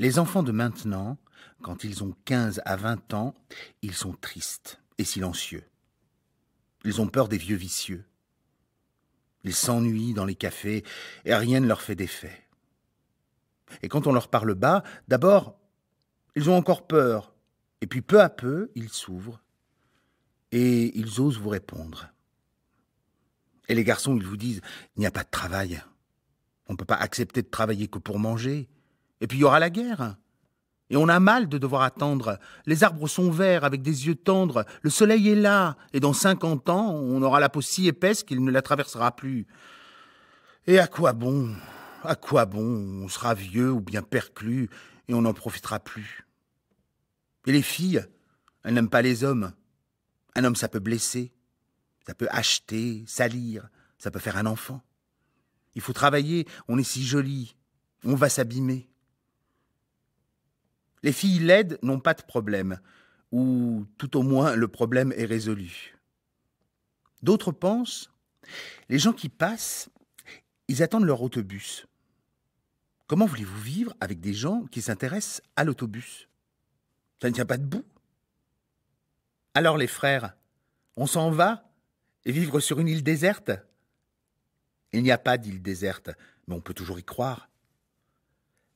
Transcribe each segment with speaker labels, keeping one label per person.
Speaker 1: Les enfants de maintenant, quand ils ont 15 à 20 ans, ils sont tristes et silencieux. Ils ont peur des vieux vicieux. Ils s'ennuient dans les cafés et rien ne leur fait d'effet. Et quand on leur parle bas, d'abord, ils ont encore peur, et puis peu à peu, ils s'ouvrent et ils osent vous répondre. Et les garçons, ils vous disent, il n'y a pas de travail. On ne peut pas accepter de travailler que pour manger. Et puis il y aura la guerre. Et on a mal de devoir attendre. Les arbres sont verts, avec des yeux tendres. Le soleil est là, et dans cinquante ans, on aura la peau si épaisse qu'il ne la traversera plus. Et à quoi bon À quoi bon On sera vieux ou bien perclus, et on n'en profitera plus. Et les filles, elles n'aiment pas les hommes. Un homme, ça peut blesser, ça peut acheter, salir, ça peut faire un enfant. Il faut travailler, on est si joli, on va s'abîmer. Les filles laides n'ont pas de problème, ou tout au moins le problème est résolu. D'autres pensent, les gens qui passent, ils attendent leur autobus. Comment voulez-vous vivre avec des gens qui s'intéressent à l'autobus Ça ne tient pas debout. Alors les frères, on s'en va et vivre sur une île déserte Il n'y a pas d'île déserte, mais on peut toujours y croire.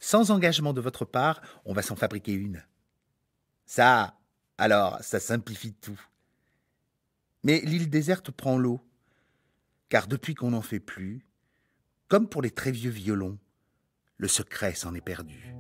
Speaker 1: Sans engagement de votre part, on va s'en fabriquer une. Ça, alors, ça simplifie tout. Mais l'île déserte prend l'eau, car depuis qu'on n'en fait plus, comme pour les très vieux violons, le secret s'en est perdu.